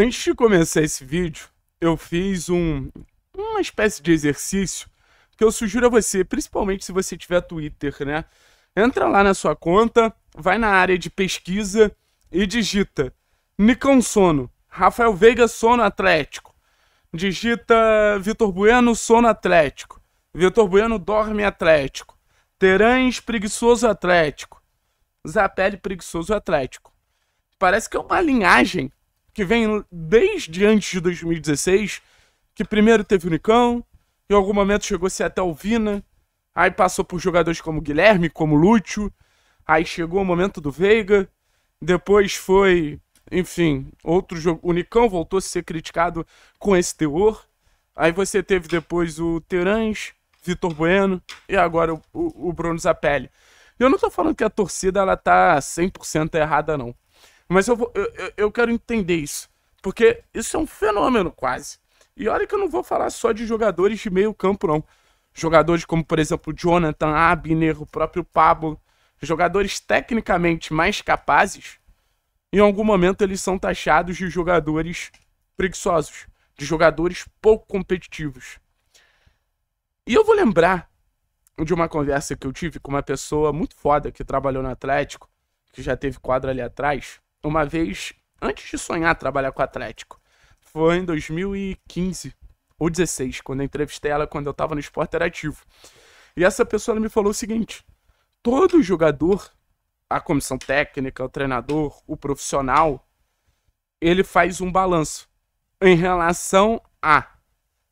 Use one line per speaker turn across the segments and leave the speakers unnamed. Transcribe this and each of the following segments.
Antes de começar esse vídeo, eu fiz um uma espécie de exercício que eu sugiro a você, principalmente se você tiver Twitter, né? Entra lá na sua conta, vai na área de pesquisa e digita Nicão Sono, Rafael Veiga Sono Atlético, digita Vitor Bueno Sono Atlético, Vitor Bueno Dorme Atlético, Terães Preguiçoso Atlético, Zapelli Preguiçoso Atlético. Parece que é uma linhagem que vem desde antes de 2016, que primeiro teve o Nicão, em algum momento chegou a ser até o Vina, aí passou por jogadores como Guilherme, como Lúcio, aí chegou o momento do Veiga, depois foi, enfim, outro jogo. O Nicão voltou a ser criticado com esse teor. Aí você teve depois o Terãs, Vitor Bueno e agora o, o, o Bruno Zapelli. E eu não tô falando que a torcida ela tá 100% errada, não. Mas eu, vou, eu, eu quero entender isso. Porque isso é um fenômeno quase. E olha que eu não vou falar só de jogadores de meio campo, não. Jogadores como, por exemplo, Jonathan, Abner, o próprio Pablo. Jogadores tecnicamente mais capazes, em algum momento eles são taxados de jogadores preguiçosos, de jogadores pouco competitivos. E eu vou lembrar de uma conversa que eu tive com uma pessoa muito foda que trabalhou no Atlético, que já teve quadro ali atrás, uma vez antes de sonhar trabalhar com o Atlético. Foi em 2015 ou 16, quando eu entrevistei ela quando eu estava no esporte interativo. E essa pessoa me falou o seguinte: todo jogador, a comissão técnica, o treinador, o profissional, ele faz um balanço em relação à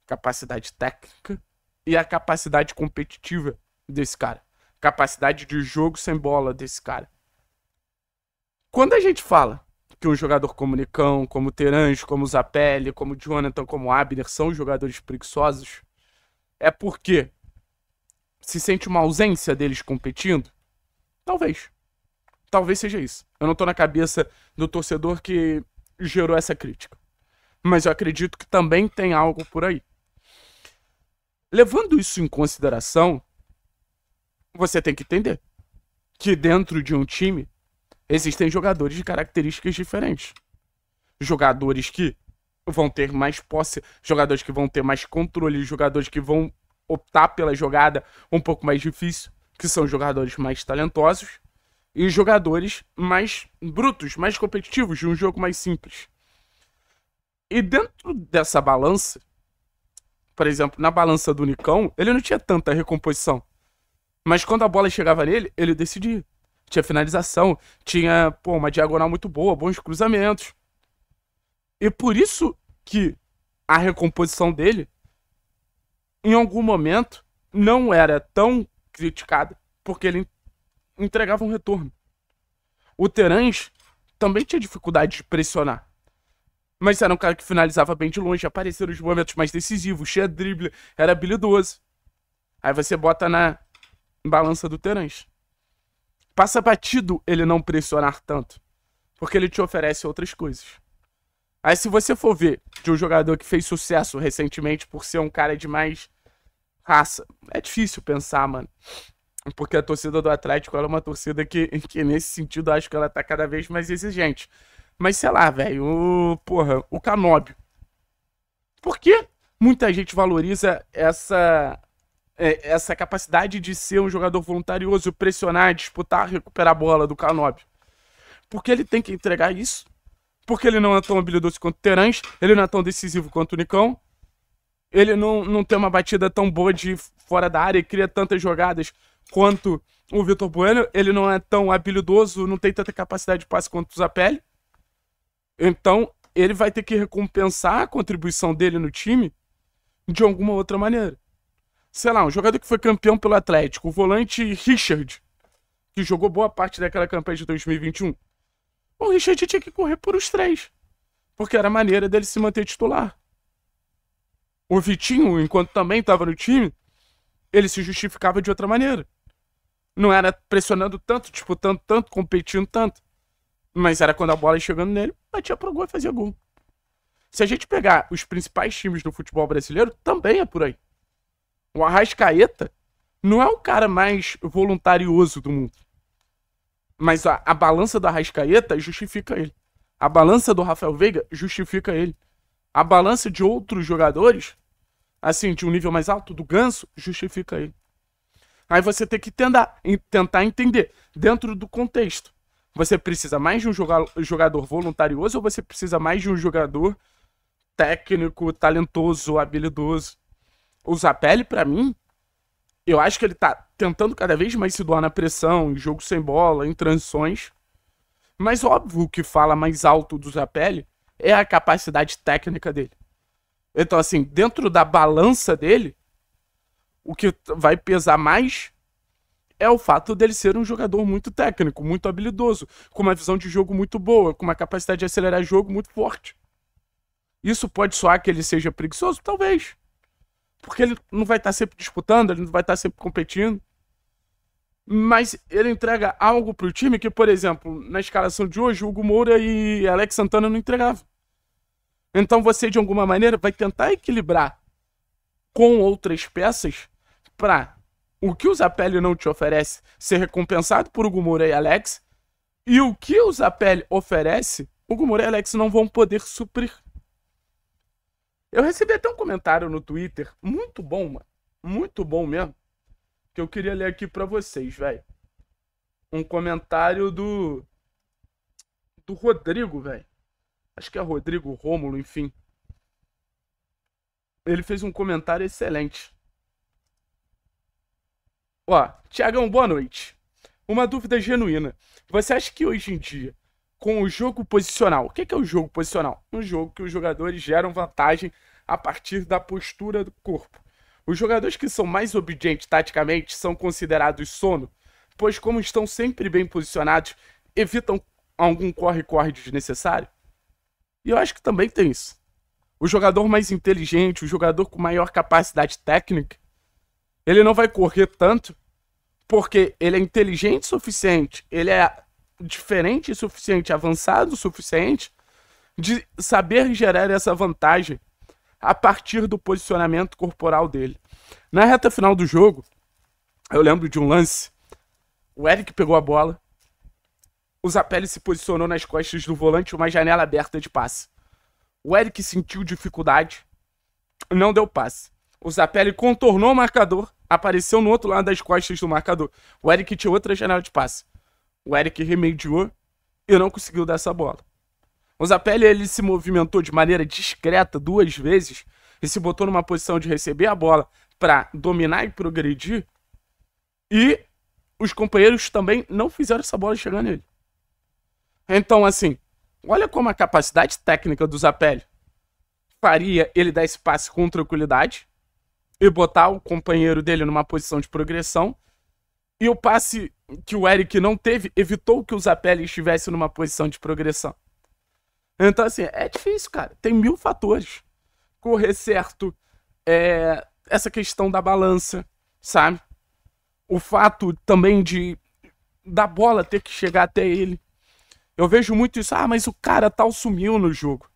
capacidade técnica e à capacidade competitiva desse cara, capacidade de jogo sem bola desse cara quando a gente fala que um jogador como Nicão, como Terange, como Zapelli, como Jonathan, como Abner são jogadores preguiçosos, é porque se sente uma ausência deles competindo? Talvez. Talvez seja isso. Eu não tô na cabeça do torcedor que gerou essa crítica. Mas eu acredito que também tem algo por aí. Levando isso em consideração, você tem que entender que dentro de um time existem jogadores de características diferentes. Jogadores que vão ter mais posse, jogadores que vão ter mais controle, jogadores que vão optar pela jogada um pouco mais difícil, que são jogadores mais talentosos, e jogadores mais brutos, mais competitivos, de um jogo mais simples. E dentro dessa balança, por exemplo, na balança do Nicão, ele não tinha tanta recomposição. Mas quando a bola chegava nele, ele decidia tinha finalização, tinha pô, uma diagonal muito boa, bons cruzamentos. E por isso que a recomposição dele, em algum momento, não era tão criticada, porque ele entregava um retorno. O Terãs também tinha dificuldade de pressionar. Mas era um cara que finalizava bem de longe, apareceram os momentos mais decisivos, tinha drible, era habilidoso. Aí você bota na balança do Terãs. Passa batido ele não pressionar tanto, porque ele te oferece outras coisas. Aí se você for ver de um jogador que fez sucesso recentemente por ser um cara de mais raça, é difícil pensar, mano. Porque a torcida do Atlético é uma torcida que, que, nesse sentido, acho que ela tá cada vez mais exigente. Mas sei lá, velho, o, porra, o Canóbio. Por que muita gente valoriza essa é, essa capacidade de ser um jogador voluntarioso, pressionar, disputar, recuperar a bola do Canop. Porque ele tem que entregar isso. Porque ele não é tão habilidoso quanto o Terãs, ele não é tão decisivo quanto o Nicão. Ele não, não tem uma batida tão boa de fora da área e cria tantas jogadas quanto o Vitor Bueno. Ele não é tão habilidoso, não tem tanta capacidade de passe quanto o Zapelli. Então, ele vai ter que recompensar a contribuição dele no time de alguma outra maneira sei lá, um jogador que foi campeão pelo Atlético, o volante Richard, que jogou boa parte daquela campanha de 2021, o Richard tinha que correr por os três, porque era a maneira dele se manter titular. O Vitinho, enquanto também estava no time, ele se justificava de outra maneira. Não era pressionando tanto, disputando tipo, tanto, competindo tanto. Mas era quando a bola chegando nele, batia pro gol e fazia gol. Se a gente pegar os principais times do futebol brasileiro, também é por aí. O Arrascaeta não é o cara mais voluntarioso do mundo. Mas a, a balança do Arrascaeta justifica ele. A balança do Rafael Veiga justifica ele. A balança de outros jogadores, assim, de um nível mais alto, do Ganso, justifica ele. Aí você tem que tentar, tentar entender dentro do contexto. Você precisa mais de um jogador voluntarioso ou você precisa mais de um jogador técnico, talentoso, habilidoso? O Zapelli, para mim, eu acho que ele tá tentando cada vez mais se doar na pressão, em jogo sem bola, em transições. Mas óbvio que fala mais alto do Zapelli é a capacidade técnica dele. Então, assim, dentro da balança dele, o que vai pesar mais é o fato dele ser um jogador muito técnico, muito habilidoso, com uma visão de jogo muito boa, com uma capacidade de acelerar jogo muito forte. Isso pode soar que ele seja preguiçoso? Talvez. Porque ele não vai estar tá sempre disputando, ele não vai estar tá sempre competindo. Mas ele entrega algo pro time que, por exemplo, na escalação de hoje, Hugo Moura e Alex Santana não entregavam. Então você, de alguma maneira, vai tentar equilibrar com outras peças para o que o Zapelli não te oferece ser recompensado por Hugo Moura e Alex e o que o Zapelli oferece, Hugo Moura e Alex não vão poder suprir. Eu recebi até um comentário no Twitter, muito bom, mano. Muito bom mesmo. Que eu queria ler aqui pra vocês, velho. Um comentário do. Do Rodrigo, velho. Acho que é Rodrigo Rômulo, enfim. Ele fez um comentário excelente. Ó, Tiagão, boa noite. Uma dúvida genuína. Você acha que hoje em dia com o jogo posicional. O que é o jogo posicional? Um jogo que os jogadores geram vantagem a partir da postura do corpo. Os jogadores que são mais obedientes taticamente são considerados sono, pois, como estão sempre bem posicionados, evitam algum corre-corre desnecessário. E eu acho que também tem isso. O jogador mais inteligente, o jogador com maior capacidade técnica, ele não vai correr tanto porque ele é inteligente o suficiente, ele é diferente o suficiente, avançado o suficiente, de saber gerar essa vantagem a partir do posicionamento corporal dele. Na reta final do jogo, eu lembro de um lance. O Eric pegou a bola. O Zapelli se posicionou nas costas do volante, uma janela aberta de passe. O Eric sentiu dificuldade, não deu passe. O Zapelli contornou o marcador, apareceu no outro lado das costas do marcador. O Eric tinha outra janela de passe. O Eric remediou e não conseguiu dar essa bola. O Zapelli ele se movimentou de maneira discreta duas vezes e se botou numa posição de receber a bola para dominar e progredir. E os companheiros também não fizeram essa bola chegar nele. Então, assim, olha como a capacidade técnica do Zapelli faria ele dar esse passe com tranquilidade e botar o companheiro dele numa posição de progressão. E o passe que o Eric não teve, evitou que o Zapelli estivesse numa posição de progressão. Então, assim, é difícil, cara. Tem mil fatores. Correr certo, é, essa questão da balança, sabe? O fato também de da bola ter que chegar até ele. Eu vejo muito isso. Ah, mas o cara tal sumiu no jogo.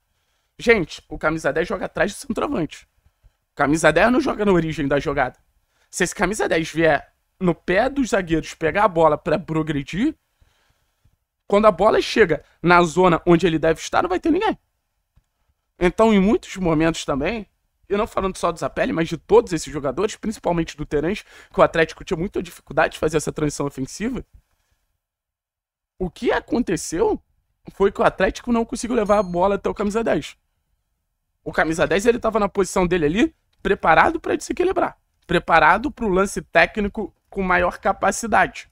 Gente, o camisa 10 joga atrás do centroavante. O camisa 10 não joga na origem da jogada. Se esse camisa 10 vier no pé dos zagueiros pegar a bola para progredir, quando a bola chega na zona onde ele deve estar, não vai ter ninguém. Então, em muitos momentos também, eu não falando só do Zapelli, mas de todos esses jogadores, principalmente do Terence, que o Atlético tinha muita dificuldade de fazer essa transição ofensiva. O que aconteceu foi que o Atlético não conseguiu levar a bola até o camisa 10. O camisa 10 ele estava na posição dele ali, preparado para desequilibrar, preparado para o lance técnico com maior capacidade.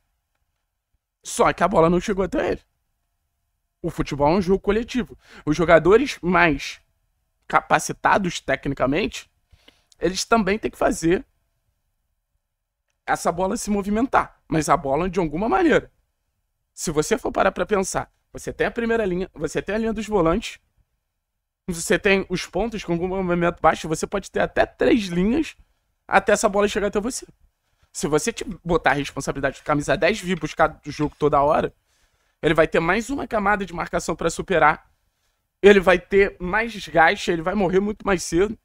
Só que a bola não chegou até ele. O futebol é um jogo coletivo. Os jogadores mais capacitados tecnicamente, eles também têm que fazer essa bola se movimentar, mas a bola de alguma maneira. Se você for parar para pensar, você tem a primeira linha, você tem a linha dos volantes, você tem os pontos com algum movimento baixo, você pode ter até três linhas até essa bola chegar até você. Se você te botar a responsabilidade de camisa 10 vir buscar do jogo toda hora, ele vai ter mais uma camada de marcação para superar. Ele vai ter mais desgaste, ele vai morrer muito mais cedo.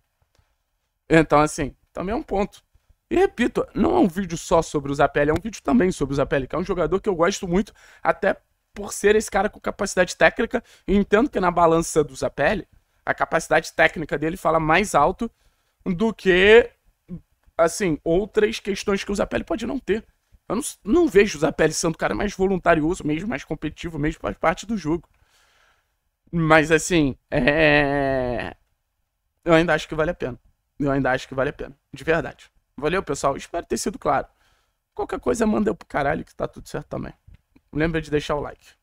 Então, assim, também é um ponto. E repito, não é um vídeo só sobre o Zapelli, é um vídeo também sobre o Zapelli, que é um jogador que eu gosto muito, até por ser esse cara com capacidade técnica. E entendo que na balança do Zapelli, a capacidade técnica dele fala mais alto do que assim, outras questões que o Zapelli pode não ter. Eu não, não vejo o Zapelli sendo o cara mais voluntarioso mesmo, mais competitivo mesmo, faz parte do jogo. Mas assim, é... eu ainda acho que vale a pena. Eu ainda acho que vale a pena, de verdade. Valeu, pessoal. Espero ter sido claro. Qualquer coisa, manda eu pro caralho que tá tudo certo também. Lembra de deixar o like.